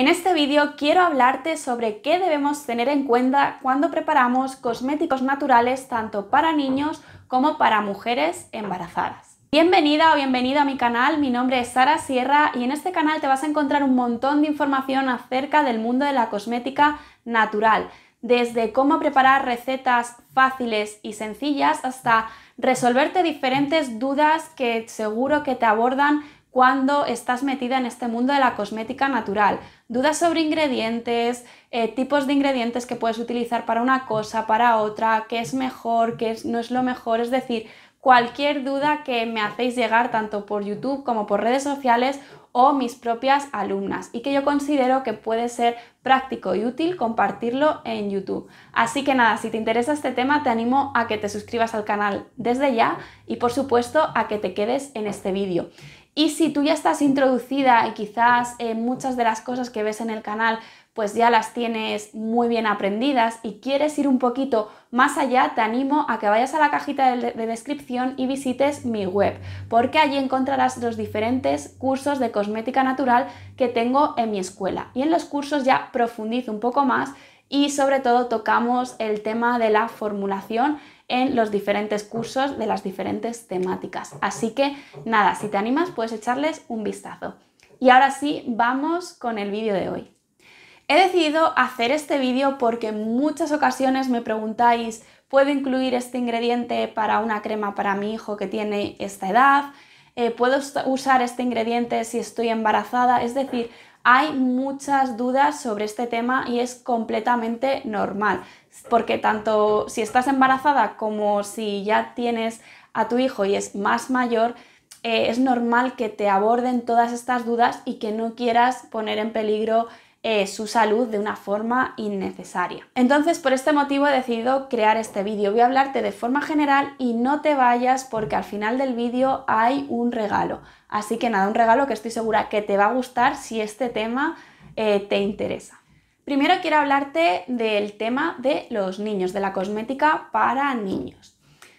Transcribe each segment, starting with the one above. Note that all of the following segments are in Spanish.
En este vídeo quiero hablarte sobre qué debemos tener en cuenta cuando preparamos cosméticos naturales tanto para niños como para mujeres embarazadas. Bienvenida o bienvenido a mi canal, mi nombre es Sara Sierra y en este canal te vas a encontrar un montón de información acerca del mundo de la cosmética natural, desde cómo preparar recetas fáciles y sencillas hasta resolverte diferentes dudas que seguro que te abordan cuando estás metida en este mundo de la cosmética natural. Dudas sobre ingredientes, eh, tipos de ingredientes que puedes utilizar para una cosa, para otra, qué es mejor, qué no es lo mejor. Es decir, cualquier duda que me hacéis llegar tanto por YouTube como por redes sociales o mis propias alumnas y que yo considero que puede ser práctico y útil compartirlo en YouTube. Así que nada, si te interesa este tema te animo a que te suscribas al canal desde ya y por supuesto a que te quedes en este vídeo. Y si tú ya estás introducida y quizás eh, muchas de las cosas que ves en el canal pues ya las tienes muy bien aprendidas y quieres ir un poquito más allá, te animo a que vayas a la cajita de, de descripción y visites mi web, porque allí encontrarás los diferentes cursos de cosmética natural que tengo en mi escuela. Y en los cursos ya profundizo un poco más y sobre todo tocamos el tema de la formulación en los diferentes cursos de las diferentes temáticas. Así que nada, si te animas puedes echarles un vistazo. Y ahora sí, vamos con el vídeo de hoy. He decidido hacer este vídeo porque en muchas ocasiones me preguntáis, ¿puedo incluir este ingrediente para una crema para mi hijo que tiene esta edad? Eh, ¿Puedo usar este ingrediente si estoy embarazada? Es decir, hay muchas dudas sobre este tema y es completamente normal porque tanto si estás embarazada como si ya tienes a tu hijo y es más mayor, eh, es normal que te aborden todas estas dudas y que no quieras poner en peligro eh, su salud de una forma innecesaria. Entonces, por este motivo he decidido crear este vídeo. Voy a hablarte de forma general y no te vayas porque al final del vídeo hay un regalo. Así que nada, un regalo que estoy segura que te va a gustar si este tema eh, te interesa. Primero quiero hablarte del tema de los niños, de la cosmética para niños.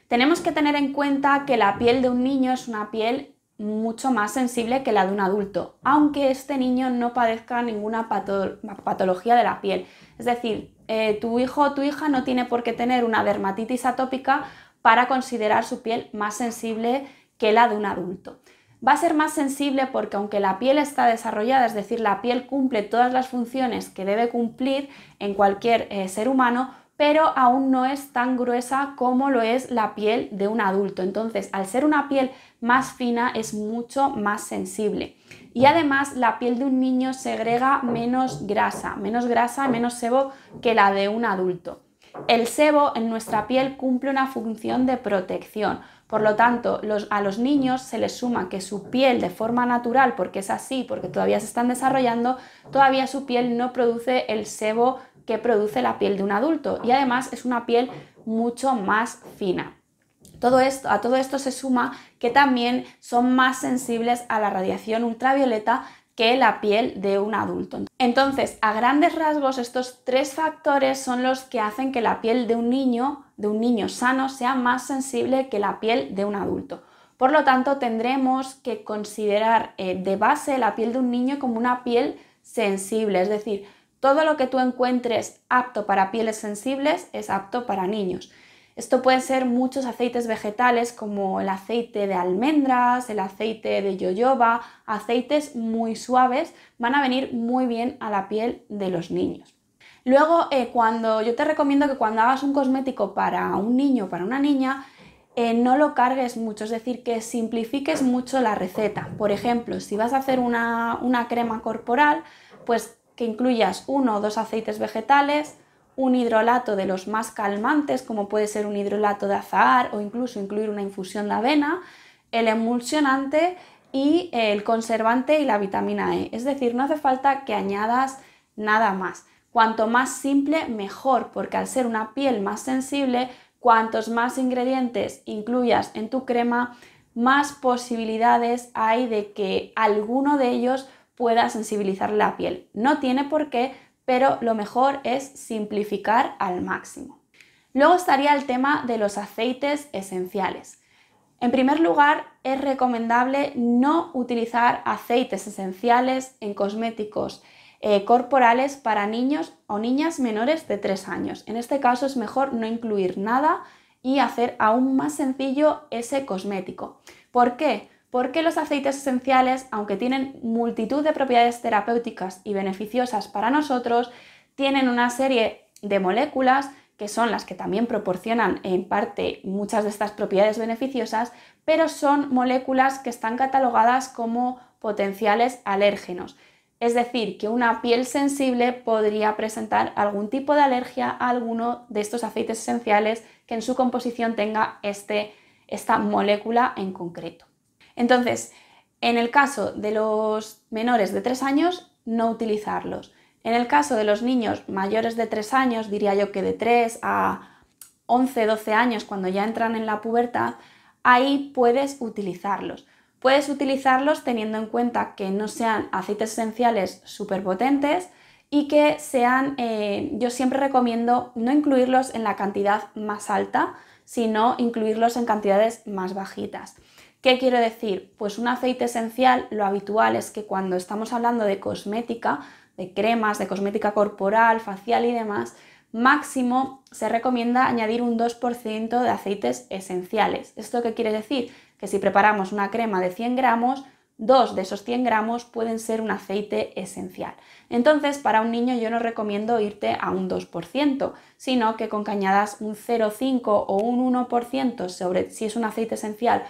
Tenemos que tener en cuenta que la piel de un niño es una piel mucho más sensible que la de un adulto, aunque este niño no padezca ninguna patología de la piel. Es decir, eh, tu hijo o tu hija no tiene por qué tener una dermatitis atópica para considerar su piel más sensible que la de un adulto. Va a ser más sensible porque aunque la piel está desarrollada, es decir, la piel cumple todas las funciones que debe cumplir en cualquier eh, ser humano, pero aún no es tan gruesa como lo es la piel de un adulto. Entonces, al ser una piel más fina, es mucho más sensible. Y además, la piel de un niño segrega menos grasa, menos grasa, menos sebo que la de un adulto. El sebo en nuestra piel cumple una función de protección, por lo tanto a los niños se les suma que su piel de forma natural, porque es así, porque todavía se están desarrollando, todavía su piel no produce el sebo que produce la piel de un adulto y además es una piel mucho más fina. a todo esto se suma que también son más sensibles a la radiación ultravioleta que la piel de un adulto. Entonces, a grandes rasgos, estos tres factores son los que hacen que la piel de un niño, de un niño sano, sea más sensible que la piel de un adulto. Por lo tanto, tendremos que considerar eh, de base la piel de un niño como una piel sensible, es decir, todo lo que tú encuentres apto para pieles sensibles es apto para niños. Esto puede ser muchos aceites vegetales como el aceite de almendras, el aceite de yoyoba, aceites muy suaves, van a venir muy bien a la piel de los niños. Luego, eh, cuando yo te recomiendo que cuando hagas un cosmético para un niño o para una niña, eh, no lo cargues mucho, es decir, que simplifiques mucho la receta. Por ejemplo, si vas a hacer una crema corporal, pues que incluyas uno o dos aceites vegetales, un hidrolato de los más calmantes, como puede ser un hidrolato de azahar o incluso incluir una infusión de avena, el emulsionante y el conservante y la vitamina E. Es decir, no hace falta que añadas nada más. Cuanto más simple, mejor, porque al ser una piel más sensible, cuantos más ingredientes incluyas en tu crema, más posibilidades hay de que alguno de ellos pueda sensibilizar la piel. No tiene por qué, pero lo mejor es simplificar al máximo. Luego estaría el tema de los aceites esenciales. En primer lugar, es recomendable no utilizar aceites esenciales en cosméticos eh, corporales para niños o niñas menores de 3 años. En este caso es mejor no incluir nada y hacer aún más sencillo ese cosmético. ¿Por qué? porque los aceites esenciales, aunque tienen multitud de propiedades terapéuticas y beneficiosas para nosotros, tienen una serie de moléculas que son las que también proporcionan en parte muchas de estas propiedades beneficiosas, pero son moléculas que están catalogadas como potenciales alérgenos. Es decir, que una piel sensible podría presentar algún tipo de alergia a alguno de estos aceites esenciales que en su composición tenga este, esta molécula en concreto. Entonces, en el caso de los menores de 3 años, no utilizarlos. En el caso de los niños mayores de 3 años, diría yo que de 3 a 11, 12 años, cuando ya entran en la pubertad, ahí puedes utilizarlos. Puedes utilizarlos teniendo en cuenta que no sean aceites esenciales superpotentes y que sean, eh, yo siempre recomiendo no incluirlos en la cantidad más alta, sino incluirlos en cantidades más bajitas. ¿Qué quiero decir? Pues un aceite esencial, lo habitual es que cuando estamos hablando de cosmética, de cremas, de cosmética corporal, facial y demás, máximo se recomienda añadir un 2% de aceites esenciales. ¿Esto qué quiere decir? Que si preparamos una crema de 100 gramos, 2 de esos 100 gramos pueden ser un aceite esencial. Entonces, para un niño yo no recomiendo irte a un 2%, sino que con que añadas un 0,5 o un 1% sobre si es un aceite esencial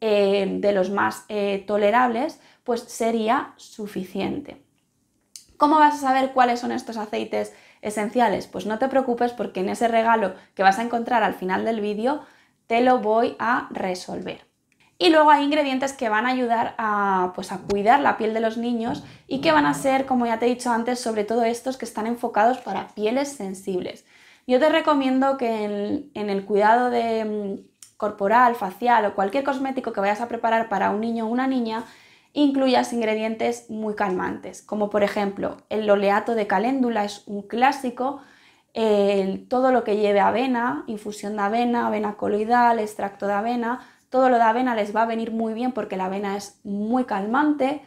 eh, de los más eh, tolerables, pues sería suficiente. ¿Cómo vas a saber cuáles son estos aceites esenciales? Pues no te preocupes porque en ese regalo que vas a encontrar al final del vídeo te lo voy a resolver. Y luego hay ingredientes que van a ayudar a, pues, a cuidar la piel de los niños y que van a ser, como ya te he dicho antes, sobre todo estos que están enfocados para pieles sensibles. Yo te recomiendo que en el cuidado de, corporal, facial o cualquier cosmético que vayas a preparar para un niño o una niña incluyas ingredientes muy calmantes, como por ejemplo el oleato de caléndula es un clásico, todo lo que lleve avena, infusión de avena, avena coloidal, extracto de avena, todo lo de avena les va a venir muy bien porque la avena es muy calmante,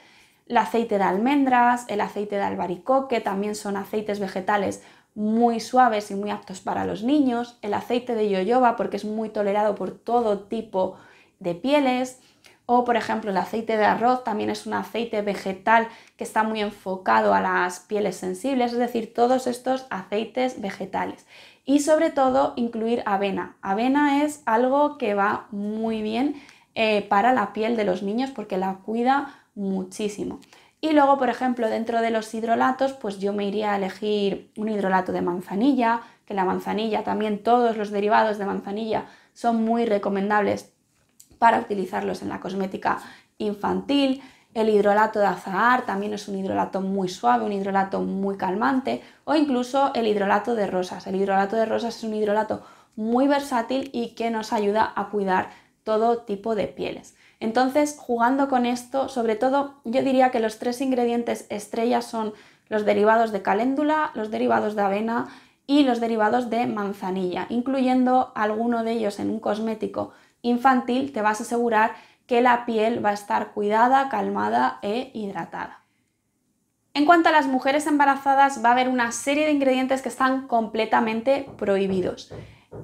el aceite de almendras, el aceite de albaricoque, también son aceites vegetales muy suaves y muy aptos para los niños, el aceite de yoyoba porque es muy tolerado por todo tipo de pieles, o por ejemplo el aceite de arroz también es un aceite vegetal que está muy enfocado a las pieles sensibles, es decir, todos estos aceites vegetales. Y sobre todo incluir avena. Avena es algo que va muy bien eh, para la piel de los niños porque la cuida muchísimo. Y luego, por ejemplo, dentro de los hidrolatos, pues yo me iría a elegir un hidrolato de manzanilla, que la manzanilla también, todos los derivados de manzanilla son muy recomendables para utilizarlos en la cosmética infantil. El hidrolato de azahar también es un hidrolato muy suave, un hidrolato muy calmante, o incluso el hidrolato de rosas. El hidrolato de rosas es un hidrolato muy versátil y que nos ayuda a cuidar todo tipo de pieles. Entonces, jugando con esto, sobre todo, yo diría que los tres ingredientes estrellas son los derivados de caléndula, los derivados de avena y los derivados de manzanilla, incluyendo alguno de ellos en un cosmético infantil, te vas a asegurar que la piel va a estar cuidada, calmada e hidratada. En cuanto a las mujeres embarazadas, va a haber una serie de ingredientes que están completamente prohibidos.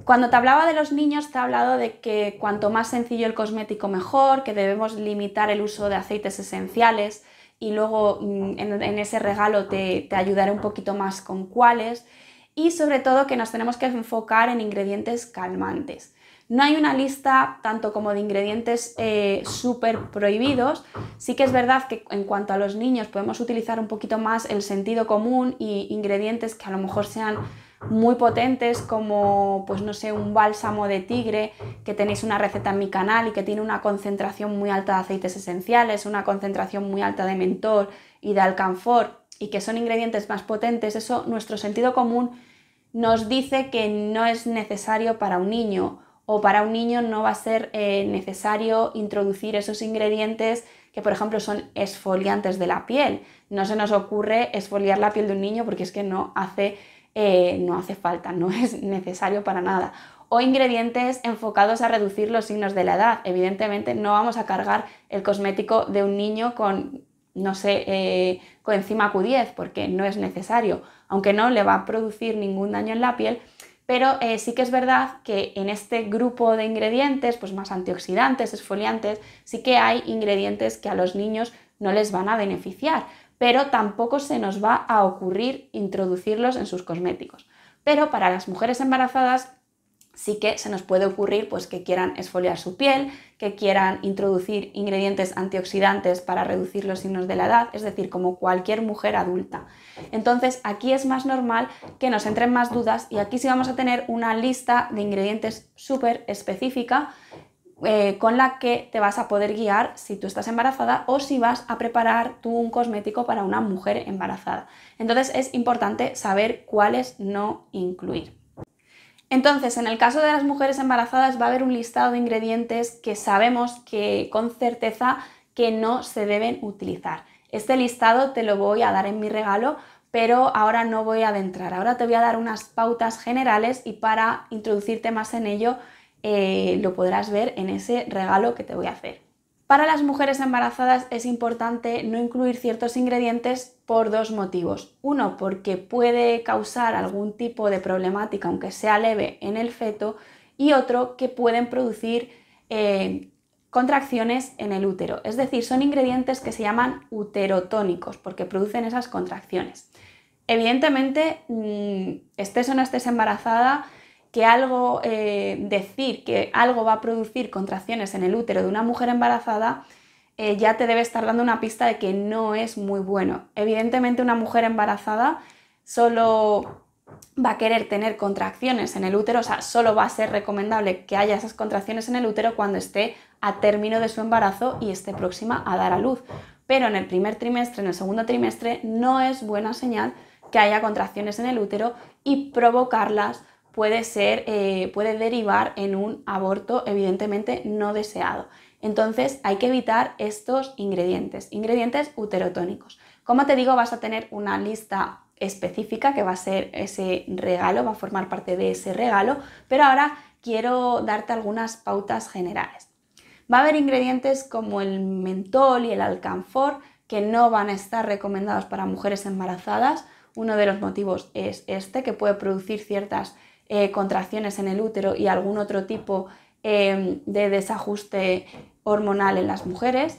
Cuando te hablaba de los niños, te he hablado de que cuanto más sencillo el cosmético mejor, que debemos limitar el uso de aceites esenciales y luego mm, en, ese regalo te, ayudaré un poquito más con cuáles y sobre todo que nos tenemos que enfocar en ingredientes calmantes. No hay una lista tanto como de ingredientes eh, súper prohibidos. Sí que es verdad que en cuanto a los niños podemos utilizar un poquito más el sentido común y ingredientes que a lo mejor sean muy potentes como, pues no sé, un bálsamo de tigre, que tenéis una receta en mi canal y que tiene una concentración muy alta de aceites esenciales, una concentración muy alta de mentol y de alcanfor, y que son ingredientes más potentes, eso nuestro sentido común nos dice que no es necesario para un niño o para un niño no va a ser eh, necesario introducir esos ingredientes que por ejemplo son esfoliantes de la piel. No se nos ocurre esfoliar la piel de un niño porque es que no hace eh, no hace falta, no es necesario para nada. O ingredientes enfocados a reducir los signos de la edad. Evidentemente no vamos a cargar el cosmético de un niño con, no sé, eh, Q10 porque no es necesario, aunque no le va a producir ningún daño en la piel. Pero eh, sí que es verdad que en este grupo de ingredientes, pues más antioxidantes, esfoliantes, sí que hay ingredientes que a los niños no les van a beneficiar pero tampoco se nos va a ocurrir introducirlos en sus cosméticos. Pero para las mujeres embarazadas sí que se nos puede ocurrir pues, que quieran esfoliar su piel, que quieran introducir ingredientes antioxidantes para reducir los signos de la edad, es decir, como cualquier mujer adulta. Entonces, aquí es más normal que nos entren más dudas y aquí sí vamos a tener una lista de ingredientes súper específica eh, con la que te vas a poder guiar si tú estás embarazada o si vas a preparar tú un cosmético para una mujer embarazada. Entonces es importante saber cuáles no incluir. Entonces, en el caso de las mujeres embarazadas va a haber un listado de ingredientes que sabemos que con certeza que no se deben utilizar. Este listado te lo voy a dar en mi regalo, pero ahora no voy a adentrar. Ahora te voy a dar unas pautas generales y para introducirte más en ello eh, lo podrás ver en ese regalo que te voy a hacer. Para las mujeres embarazadas es importante no incluir ciertos ingredientes por dos motivos. Uno, porque puede causar algún tipo de problemática, aunque sea leve, en el feto, y otro, que pueden producir eh, contracciones en el útero. Es decir, son ingredientes que se llaman uterotónicos, porque producen esas contracciones. Evidentemente, mm, estés o no estés embarazada, que algo, eh, decir que algo va a producir contracciones en el útero de una mujer embarazada, eh, ya te debe estar dando una pista de que no es muy bueno. Evidentemente una mujer embarazada solo va a querer tener contracciones en el útero, o sea, solo va a ser recomendable que haya esas contracciones en el útero cuando esté a término de su embarazo y esté próxima a dar a luz. Pero en el primer trimestre, en el segundo trimestre, no es buena señal que haya contracciones en el útero y provocarlas puede ser, eh, puede derivar en un aborto evidentemente no deseado. Entonces hay que evitar estos ingredientes, ingredientes uterotónicos. Como te digo, vas a tener una lista específica que va a ser ese regalo, va a formar parte de ese regalo, pero ahora quiero darte algunas pautas generales. Va a haber ingredientes como el mentol y el alcanfor que no van a estar recomendados para mujeres embarazadas. Uno de los motivos es este, que puede producir ciertas eh, contracciones en el útero y algún otro tipo em, de desajuste hormonal en las mujeres.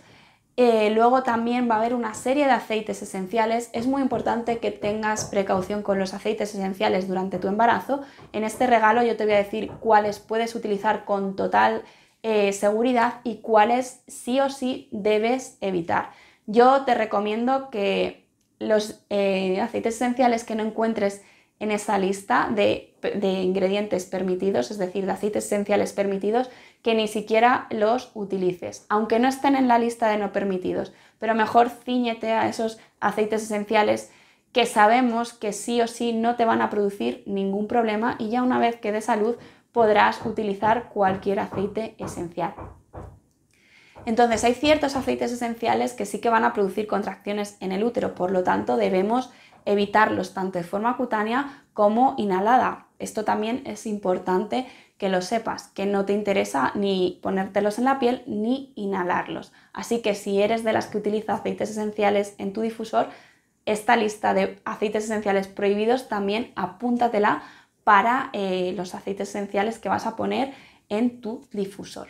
Eh, luego también va a haber una serie de aceites esenciales. Es muy importante que tengas precaución con los aceites esenciales durante tu embarazo. En este regalo yo te voy a decir cuáles puedes utilizar con total eh, seguridad y cuáles sí o sí debes evitar. Yo te recomiendo que los aceites esenciales que no encuentres en esa lista de, ingredientes permitidos, es decir, de aceites esenciales permitidos, que ni siquiera los utilices, aunque no estén en la lista de no permitidos. Pero mejor ciñete a esos aceites esenciales que sabemos que sí o sí no te van a producir ningún problema y ya una vez que de salud podrás utilizar cualquier aceite esencial. Entonces hay ciertos aceites esenciales que sí que van a producir contracciones en el útero, por lo tanto debemos evitarlos tanto de forma cutánea como inhalada. Esto también es importante que lo sepas, que no te interesa ni ponértelos en la piel ni inhalarlos. Así que si eres de las que utiliza aceites esenciales en tu difusor, esta lista de aceites esenciales prohibidos también apúntatela para eh, los aceites esenciales que vas a poner en tu difusor.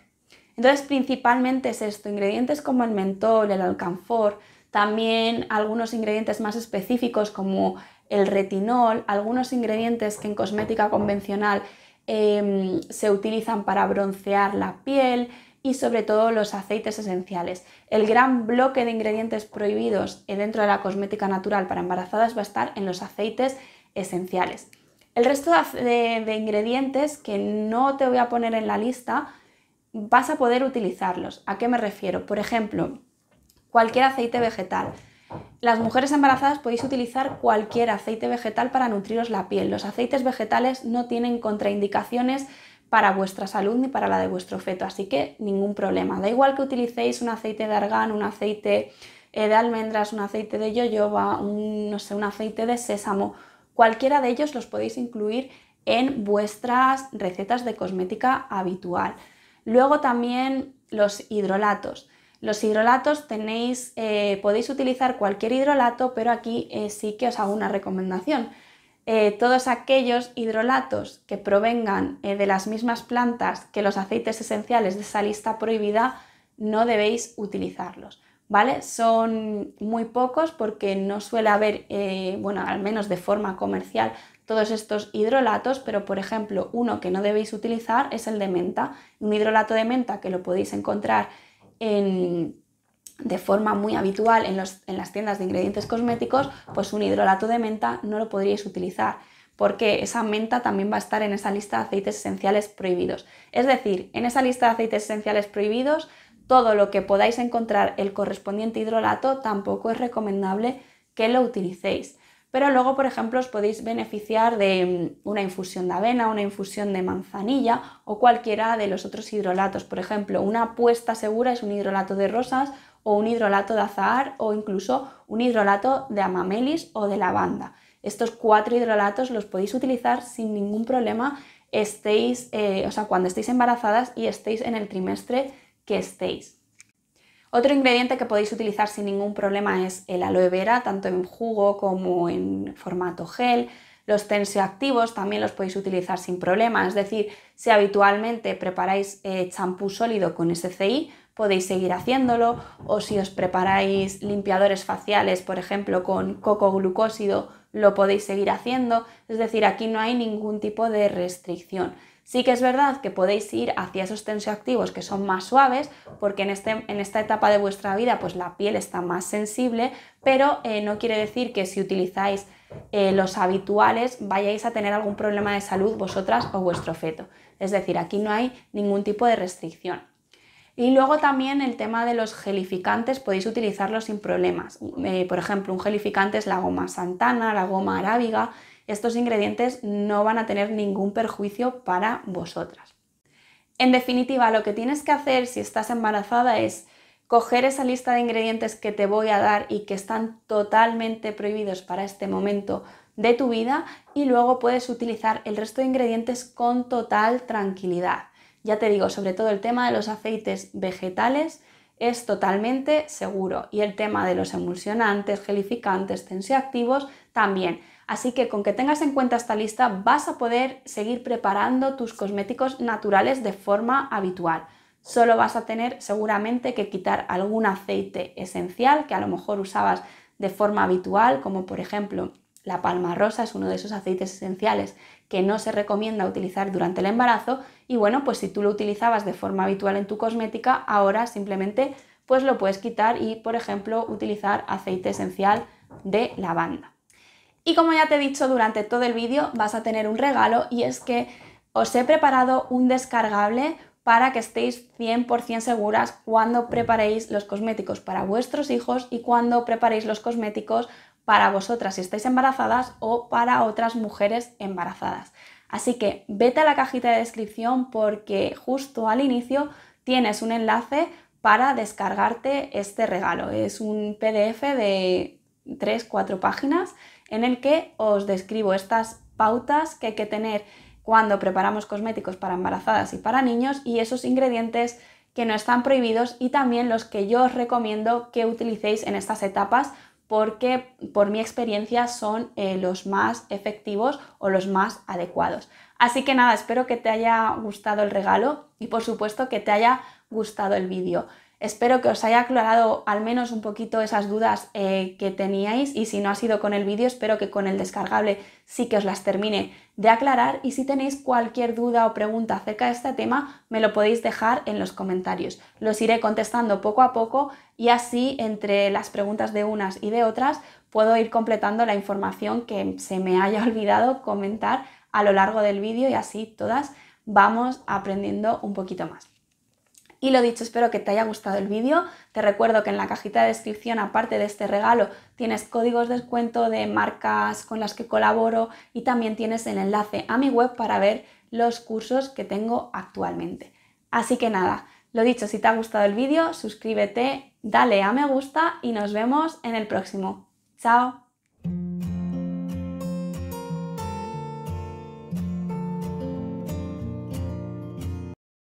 Entonces, principalmente es esto, ingredientes como el mentol, el alcanfor, también algunos ingredientes más específicos como el retinol, algunos ingredientes que en cosmética convencional em, se utilizan para broncear la piel y sobre todo los aceites esenciales. El gran bloque de ingredientes prohibidos dentro de la cosmética natural para embarazadas va a estar en los aceites esenciales. El resto de ingredientes que no te voy a poner en la lista, vas a poder utilizarlos. ¿A qué me refiero? Por ejemplo, cualquier aceite vegetal. Las mujeres embarazadas podéis utilizar cualquier aceite vegetal para nutriros la piel. Los aceites vegetales no tienen contraindicaciones para vuestra salud ni para la de vuestro feto, así que ningún problema. Da igual que utilicéis un aceite de argán, un aceite eh, de almendras, un aceite de yoyoba, no sé, un aceite de sésamo, cualquiera de ellos los podéis incluir en vuestras recetas de cosmética habitual. Luego también los hidrolatos. Los hidrolatos tenéis, eh, podéis utilizar cualquier hidrolato, pero aquí eh, sí que os hago una recomendación. Eh, todos aquellos hidrolatos que provengan de las mismas plantas que los aceites esenciales de esa lista prohibida, no debéis utilizarlos. ¿Vale? Son muy pocos porque no suele haber, bueno, al menos de forma comercial, todos estos hidrolatos, pero por ejemplo, uno que no debéis utilizar es el de menta. Un hidrolato de menta que lo podéis encontrar de forma muy habitual en, en, las tiendas de ingredientes cosméticos, pues un hidrolato de menta no lo podríais utilizar porque esa menta también va a estar en esa lista de aceites esenciales prohibidos. Es decir, en esa lista de aceites esenciales prohibidos, todo lo que podáis encontrar el correspondiente hidrolato tampoco es recomendable que lo utilicéis pero luego, por ejemplo, os podéis beneficiar de mm, una infusión de avena, una infusión de manzanilla o cualquiera de los otros hidrolatos. Por ejemplo, una apuesta segura es un hidrolato de rosas o un hidrolato de azahar o incluso un hidrolato de amamelis o de lavanda. Estos cuatro hidrolatos los podéis utilizar sin ningún problema eh, sea, cuando estéis embarazadas y estéis en el trimestre que estéis. Otro ingrediente que podéis utilizar sin ningún problema es el aloe vera, tanto en jugo como en formato gel. Los tensioactivos también los podéis utilizar sin problema, es decir, si habitualmente preparáis eh, champú sólido con SCI, podéis seguir haciéndolo, o si os preparáis limpiadores faciales, por ejemplo, con coco glucósido, lo podéis seguir haciendo, es decir, aquí no hay ningún tipo de restricción. Sí que es verdad que podéis ir hacia esos tensioactivos que son más suaves, porque en, este, esta etapa de vuestra vida pues la piel está más sensible, pero eh, no quiere decir que si utilizáis eh, los habituales vayáis a tener algún problema de salud vosotras o vuestro feto. Es decir, aquí no hay ningún tipo de restricción. Y luego también el tema de los gelificantes, podéis utilizarlos sin problemas. Eh, por ejemplo, un gelificante es la goma santana, la goma arábiga, estos ingredientes no van a tener ningún perjuicio para vosotras. En definitiva, lo que tienes que hacer si estás embarazada es coger esa lista de ingredientes que te voy a dar y que están totalmente prohibidos para este momento de tu vida y luego puedes utilizar el resto de ingredientes con total tranquilidad. Ya te digo, sobre todo el tema de los aceites vegetales es totalmente seguro y el tema de los emulsionantes, gelificantes, tensioactivos también. Así que con que tengas en cuenta esta lista vas a poder seguir preparando tus cosméticos naturales de forma habitual. Solo vas a tener seguramente que quitar algún aceite esencial que a lo mejor usabas de forma habitual, como por ejemplo la palma rosa es uno de esos aceites esenciales que no se recomienda utilizar durante el embarazo y bueno, pues si tú lo utilizabas de forma habitual en tu cosmética, ahora simplemente pues lo puedes quitar y por ejemplo utilizar aceite esencial de lavanda. Y como ya te he dicho durante todo el vídeo, vas a tener un regalo y es que os he preparado un descargable para que estéis 100% seguras cuando preparéis los cosméticos para vuestros hijos y cuando preparéis los cosméticos para vosotras si estáis embarazadas o para otras mujeres embarazadas. Así que vete a la cajita de descripción porque justo al inicio tienes un enlace para descargarte este regalo. Es un PDF de 3-4 páginas en el que os describo estas pautas que hay que tener cuando preparamos cosméticos para embarazadas y para niños y esos ingredientes que no están prohibidos y también los que yo os recomiendo que utilicéis en estas etapas porque por mi experiencia son eh, los más efectivos o los más adecuados. Así que nada, espero que te haya gustado el regalo y por supuesto que te haya gustado el vídeo. Espero que os haya aclarado al menos un poquito esas dudas eh, que teníais y si no ha sido con el vídeo, espero que con el descargable sí que os las termine de aclarar y si tenéis cualquier duda o pregunta acerca de este tema, me lo podéis dejar en los comentarios. Los iré contestando poco a poco y así entre las preguntas de unas y de otras puedo ir completando la información que se me haya olvidado comentar a lo largo del vídeo y así todas vamos aprendiendo un poquito más. Y lo dicho, espero que te haya gustado el vídeo. Te recuerdo que en la cajita de descripción, aparte de este regalo, tienes códigos de descuento de marcas con las que colaboro y también tienes el enlace a mi web para ver los cursos que tengo actualmente. Así que nada, lo dicho, si te ha gustado el vídeo, suscríbete, dale a me gusta y nos vemos en el próximo. ¡Chao!